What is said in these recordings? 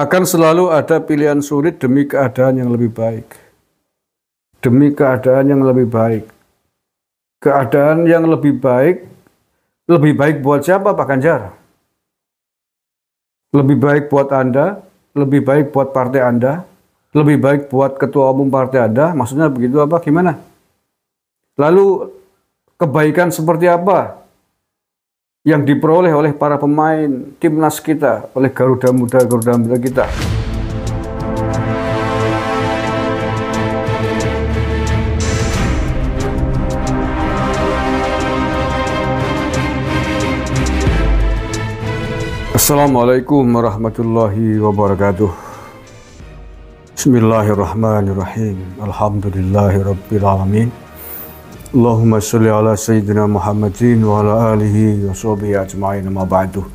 Akan selalu ada pilihan sulit demi keadaan yang lebih baik. Demi keadaan yang lebih baik. Keadaan yang lebih baik, lebih baik buat siapa Pak Ganjar? Lebih baik buat Anda, lebih baik buat partai Anda, lebih baik buat ketua umum partai Anda, maksudnya begitu apa, gimana? Lalu kebaikan seperti apa yang diperoleh oleh para pemain timnas kita, oleh Garuda Muda Garuda Muda kita. Assalamualaikum warahmatullahi wabarakatuh. Bismillahirrahmanirrahim. Alhamdulillahirabbil alamin. Allahumma salli ala Sayyidina Muhammadin wa ala alihi wa sahbihi ajma'in ba'du.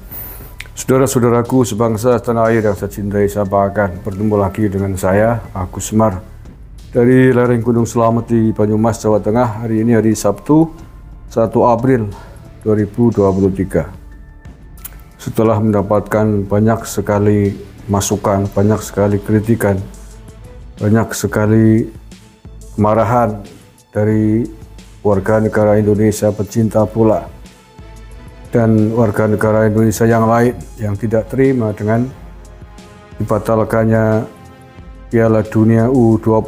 Saudara-saudaraku sebangsa tanah air yang saya cintai saya bahkan bertemu lagi dengan saya aku Semar dari lereng Gunung Selamat di Banyumas Jawa Tengah hari ini hari Sabtu 1 April 2023. Setelah mendapatkan banyak sekali masukan, banyak sekali kritikan, banyak sekali kemarahan dari warga negara Indonesia pecinta bola dan warga negara Indonesia yang lain yang tidak terima dengan dibatalkannya Piala Dunia U20.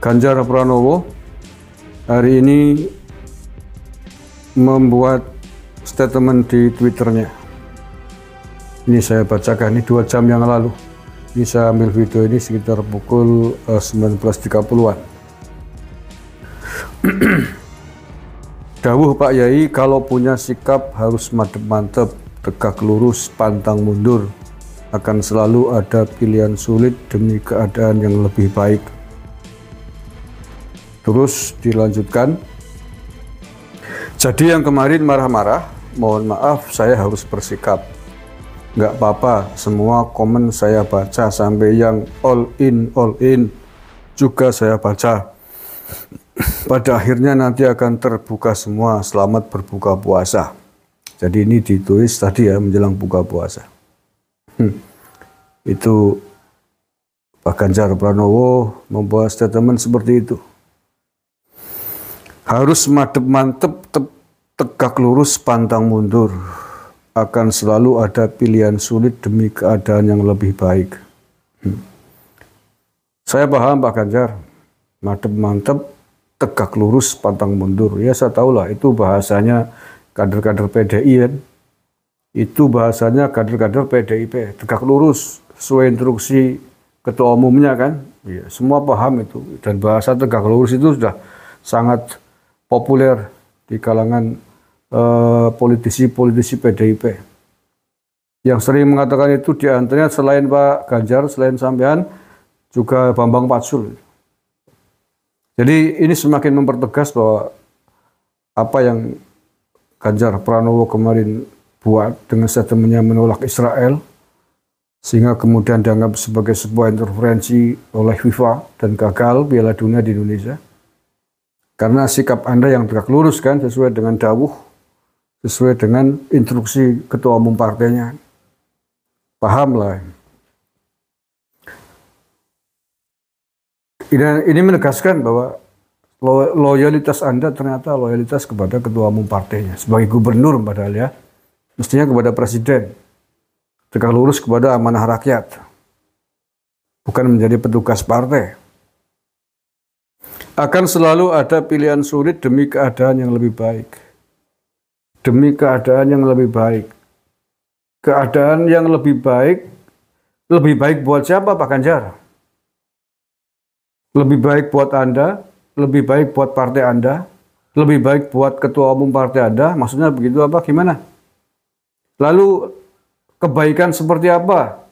Ganjar Pranowo hari ini membuat statement di Twitternya. Ini saya bacakan, ini dua jam yang lalu. Ini saya ambil video ini sekitar pukul 19.30-an. Eh, Dawuh Pak Yai kalau punya sikap harus mantep-mantep, tegak lurus, pantang mundur. Akan selalu ada pilihan sulit demi keadaan yang lebih baik. Terus dilanjutkan. Jadi yang kemarin marah-marah, mohon maaf saya harus bersikap. Nggak apa-apa, semua komen saya baca sampai yang all in, all in juga saya baca. pada akhirnya nanti akan terbuka semua selamat berbuka puasa. Jadi ini ditulis tadi ya menjelang buka puasa. Hmm. Itu Pak Ganjar Pranowo membuat statement seperti itu. Harus madep mantep tep, tegak lurus pantang mundur. Akan selalu ada pilihan sulit demi keadaan yang lebih baik. Hmm. Saya paham Pak Ganjar, madep mantep tegak lurus pantang mundur ya saya tahulah itu bahasanya kader-kader PDI ya. Kan? itu bahasanya kader-kader PDIP tegak lurus sesuai instruksi ketua umumnya kan ya, semua paham itu dan bahasa tegak lurus itu sudah sangat populer di kalangan eh, politisi-politisi eh, PDIP yang sering mengatakan itu di antaranya selain Pak Ganjar selain sampean juga Bambang Patsul jadi ini semakin mempertegas bahwa apa yang Ganjar Pranowo kemarin buat dengan statementnya menolak Israel sehingga kemudian dianggap sebagai sebuah interferensi oleh FIFA dan gagal Piala Dunia di Indonesia. Karena sikap Anda yang tegak lurus kan sesuai dengan dawuh, sesuai dengan instruksi ketua umum partainya. Pahamlah. Ini, ini menegaskan bahwa loyalitas Anda ternyata loyalitas kepada ketua umum partainya sebagai gubernur padahal ya. Mestinya kepada presiden. Tegak lurus kepada amanah rakyat. Bukan menjadi petugas partai. Akan selalu ada pilihan sulit demi keadaan yang lebih baik. Demi keadaan yang lebih baik. Keadaan yang lebih baik lebih baik buat siapa Pak Ganjar? lebih baik buat Anda, lebih baik buat partai Anda, lebih baik buat ketua umum partai Anda, maksudnya begitu apa gimana? Lalu kebaikan seperti apa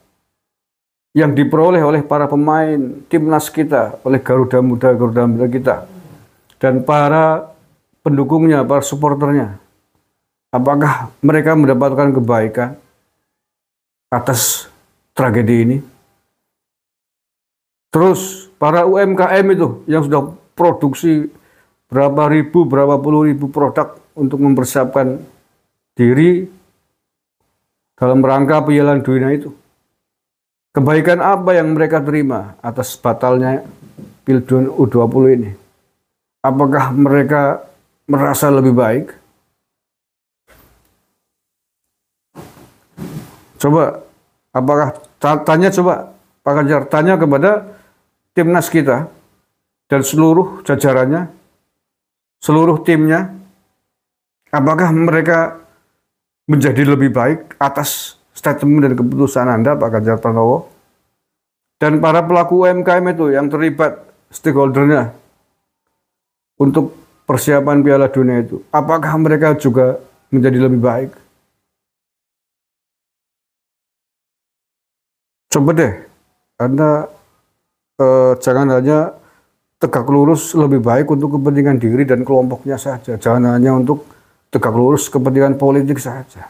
yang diperoleh oleh para pemain timnas kita, oleh Garuda Muda, Garuda Muda kita, dan para pendukungnya, para supporternya. Apakah mereka mendapatkan kebaikan atas tragedi ini? Terus para UMKM itu yang sudah produksi berapa ribu, berapa puluh ribu produk untuk mempersiapkan diri dalam rangka piala dunia itu. Kebaikan apa yang mereka terima atas batalnya Pildun U20 ini? Apakah mereka merasa lebih baik? Coba, apakah tanya coba Pak Ganjar tanya kepada timnas kita dan seluruh jajarannya, seluruh timnya, apakah mereka menjadi lebih baik atas statement dan keputusan Anda Pak Ganjar Pranowo? Dan para pelaku UMKM itu yang terlibat stakeholdernya untuk persiapan Piala Dunia itu, apakah mereka juga menjadi lebih baik? Coba deh, Anda eh, jangan hanya tegak lurus lebih baik untuk kepentingan diri dan kelompoknya saja, jangan hanya untuk tegak lurus kepentingan politik saja.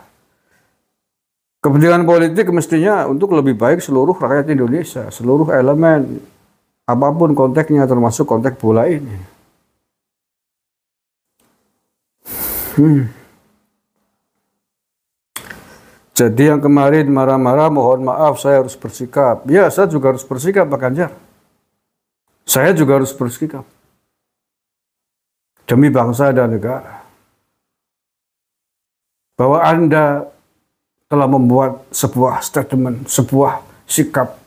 Kepentingan politik mestinya untuk lebih baik seluruh rakyat Indonesia, seluruh elemen, apapun konteksnya termasuk konteks bola ini. Hmm. Jadi yang kemarin marah-marah mohon maaf saya harus bersikap. Ya saya juga harus bersikap Pak Ganjar. Saya juga harus bersikap demi bangsa dan negara. Bahwa Anda telah membuat sebuah statement, sebuah sikap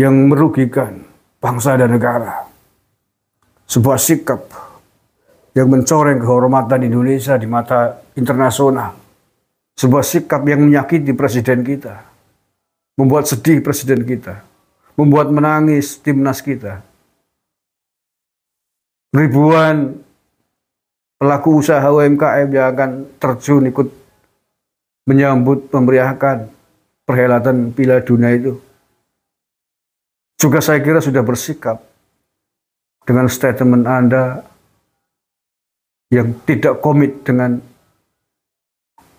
yang merugikan bangsa dan negara. Sebuah sikap yang mencoreng kehormatan Indonesia di mata internasional. Sebuah sikap yang menyakiti presiden kita. Membuat sedih presiden kita membuat menangis timnas kita. Ribuan pelaku usaha UMKM yang akan terjun ikut menyambut memeriahkan perhelatan Piala Dunia itu. Juga saya kira sudah bersikap dengan statement Anda yang tidak komit dengan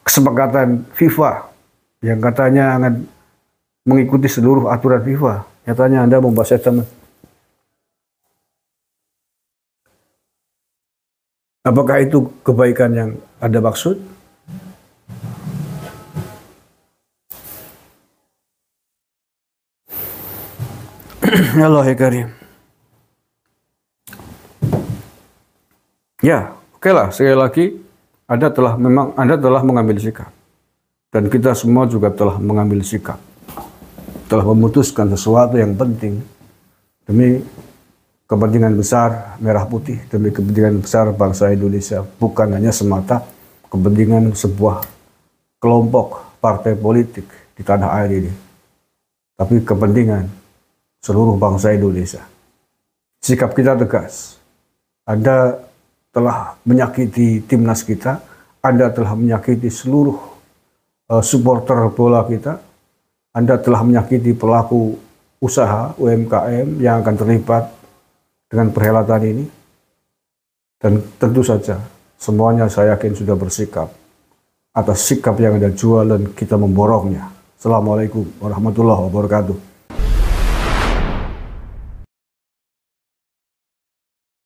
kesepakatan FIFA yang katanya akan mengikuti seluruh aturan FIFA. Nyatanya Anda membaca teman. Apakah itu kebaikan yang Anda maksud? ya Allah ya Karim. Ya, oke okay lah. Sekali lagi, Anda telah memang Anda telah mengambil sikap, dan kita semua juga telah mengambil sikap telah memutuskan sesuatu yang penting demi kepentingan besar merah putih, demi kepentingan besar bangsa Indonesia, bukan hanya semata kepentingan sebuah kelompok partai politik di tanah air ini, tapi kepentingan seluruh bangsa Indonesia. Sikap kita tegas. Anda telah menyakiti timnas kita, Anda telah menyakiti seluruh eh, supporter bola kita, anda telah menyakiti pelaku usaha UMKM yang akan terlibat dengan perhelatan ini. Dan tentu saja semuanya saya yakin sudah bersikap atas sikap yang ada jualan dan kita memborongnya. Assalamualaikum warahmatullahi wabarakatuh.